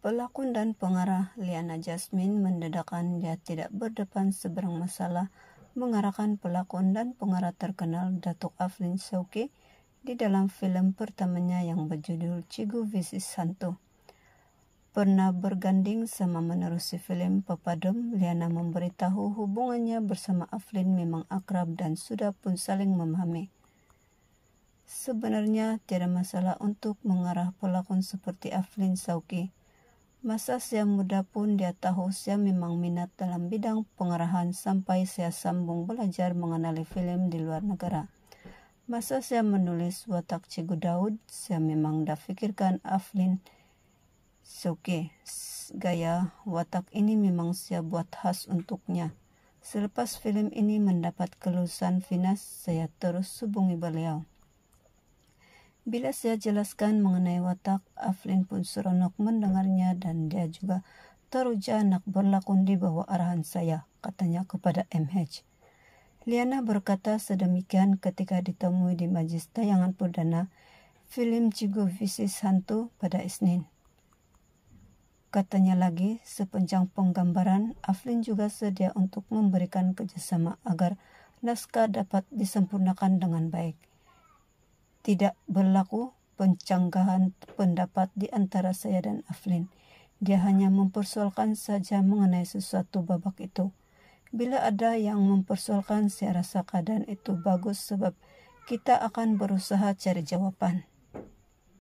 Pelakon dan pengarah Liana Jasmine mendadakan dia tidak berdepan seberang masalah mengarahkan pelakon dan pengarah terkenal Datuk Aflin Sauke di dalam film pertamanya yang berjudul Cigu Visi Santo. Pernah berganding sama menerusi film Papadom, Liana memberitahu hubungannya bersama Aflin memang akrab dan sudah pun saling memahami. Sebenarnya tidak masalah untuk mengarah pelakon seperti Aflin Sauke. Masa saya muda pun dia tahu saya memang minat dalam bidang pengarahan sampai saya sambung belajar mengenali film di luar negara. Masa saya menulis watak Cikgu Daud, saya memang dah fikirkan Aflin Soke. Gaya watak ini memang saya buat khas untuknya. Selepas film ini mendapat kelulusan Finas, saya terus hubungi beliau. Bila saya jelaskan mengenai watak, Aflin pun seronok mendengarnya dan dia juga teruja anak berlakon di bawah arahan saya, katanya kepada MH. Liana berkata sedemikian ketika ditemui di majlis tayangan perdana film Cigo Visis Hantu pada Isnin. Katanya lagi, sepanjang penggambaran, Aflin juga sedia untuk memberikan kerjasama agar naskah dapat disempurnakan dengan baik. Tidak berlaku pencanggahan pendapat di antara saya dan Aflin. Dia hanya mempersoalkan saja mengenai sesuatu babak itu. Bila ada yang mempersoalkan, saya rasa keadaan itu bagus sebab kita akan berusaha cari jawaban.